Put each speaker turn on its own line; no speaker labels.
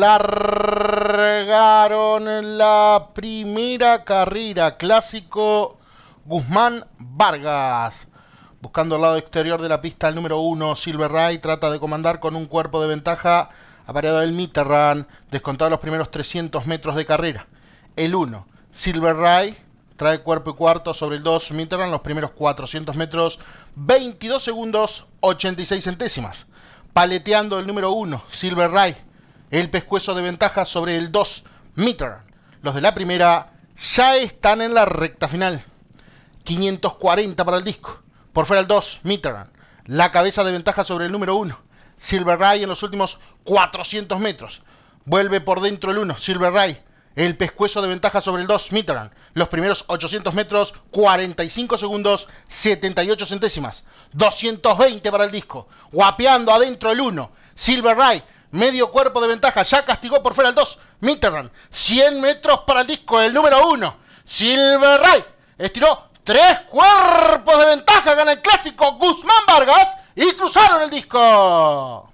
Largaron la primera carrera clásico Guzmán Vargas. Buscando el lado exterior de la pista, el número 1, Silver Ray, trata de comandar con un cuerpo de ventaja apareado el Mitterrand, descontado los primeros 300 metros de carrera. El 1, Silver Ray, trae cuerpo y cuarto sobre el 2, Mitterrand, los primeros 400 metros, 22 segundos, 86 centésimas paleteando el número 1, Silver Ray, el pescuezo de ventaja sobre el 2, Mitterrand, Los de la primera ya están en la recta final. 540 para el disco. Por fuera el 2, Mitterrand. La cabeza de ventaja sobre el número 1. Silver Ray en los últimos 400 metros. Vuelve por dentro el 1, Silver Ray el pescuezo de ventaja sobre el 2 Mitterrand. Los primeros 800 metros, 45 segundos, 78 centésimas. 220 para el disco. Guapeando adentro el 1. Silver Ray, medio cuerpo de ventaja. Ya castigó por fuera el 2 Mitterrand. 100 metros para el disco, el número 1. Silver Ray estiró tres cuerpos de ventaja. Gana el clásico Guzmán Vargas y cruzaron el disco.